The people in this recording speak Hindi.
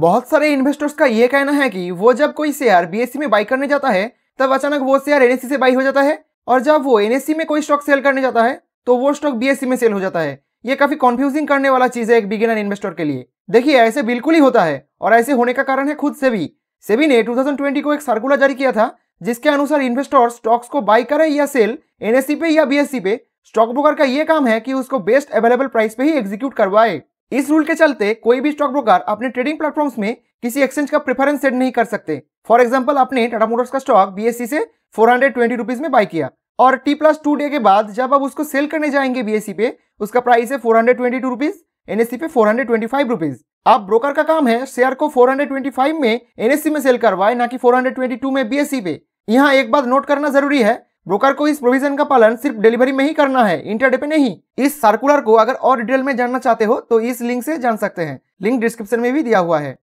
बहुत सारे इन्वेस्टर्स का ये कहना है कि वो जब कोई शेयर बी e में बाई करने जाता है तब अचानक वो शेयर एनएससी e से बाई हो जाता है और जब वो एन e में कोई स्टॉक सेल करने जाता है तो वो स्टॉक बी में सेल हो जाता है ये काफी कंफ्यूजिंग करने वाला चीज है एक बिगिनर इन्वेस्टर के लिए देखिए ऐसे बिल्कुल ही होता है और ऐसे होने का कारण है खुद भी सेबी ने 2020 को एक सर्कुलर जारी किया था जिसके अनुसार इन्वेस्टर स्टॉक्स को बाई करे या सेल एनएससी पे या बीएससी पे स्टॉक ब्रोकर का ये काम है कि उसको बेस्ट अवेलेबल प्राइस पे ही एग्जीक्यूट करवाए इस रूल के चलते कोई भी स्टॉक ब्रोकर अपने ट्रेडिंग प्लेटफॉर्म्स में किसी एक्सचेंज का प्रेफरेंस सेट नहीं कर सकते फॉर एग्जाम्पल आपने टाटा मोटर्स का स्टॉक बीएससी से फोर हंड्रेड ट्वेंटी रुपीज में बाय किया और टी प्लस टू डे के बाद जब आप उसको सेल करने जाएंगे बीएससी पे उसका प्राइस है four hundred twenty two rupees NSC पे four hundred twenty five rupees आप ब्रोकर का काम है शेयर को फोर हंड्रेड ट्वेंटी फाइव में एनएससी में सेल करवाए ना कि फोर हंड्रेड ट्वेंटी टू में बीएससी पे यहाँ एक बात नोट करना जरूरी है ब्रोकर को इस प्रोविजन का पालन सिर्फ डिलीवरी में ही करना है इंटरडे पे नहीं इस सर्कुलर को अगर और डिटेल में जानना चाहते हो तो इस लिंक से जान सकते हैं लिंक डिस्क्रिप्शन में भी दिया हुआ है